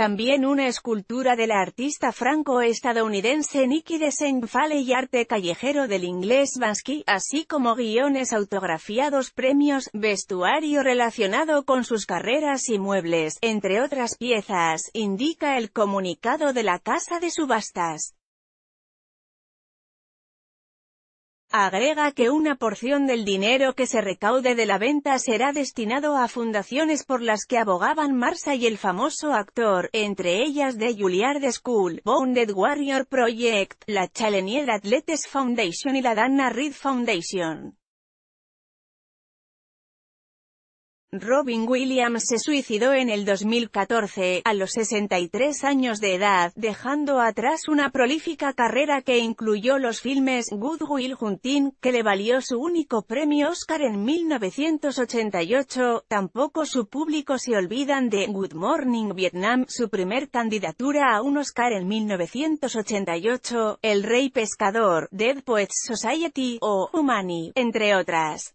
También una escultura de la artista franco-estadounidense Nikki de Saint y arte callejero del inglés Basqui, así como guiones autografiados, premios, vestuario relacionado con sus carreras y muebles, entre otras piezas, indica el comunicado de la casa de subastas. Agrega que una porción del dinero que se recaude de la venta será destinado a fundaciones por las que abogaban Marsa y el famoso actor, entre ellas The Juilliard School, Bounded Warrior Project, la Challenger Athletes Foundation y la Dana Reed Foundation. Robin Williams se suicidó en el 2014, a los 63 años de edad, dejando atrás una prolífica carrera que incluyó los filmes Good Will Hunting, que le valió su único premio Oscar en 1988. Tampoco su público se olvidan de Good Morning Vietnam, su primer candidatura a un Oscar en 1988, El Rey Pescador, Dead Poets Society, o Humani, entre otras.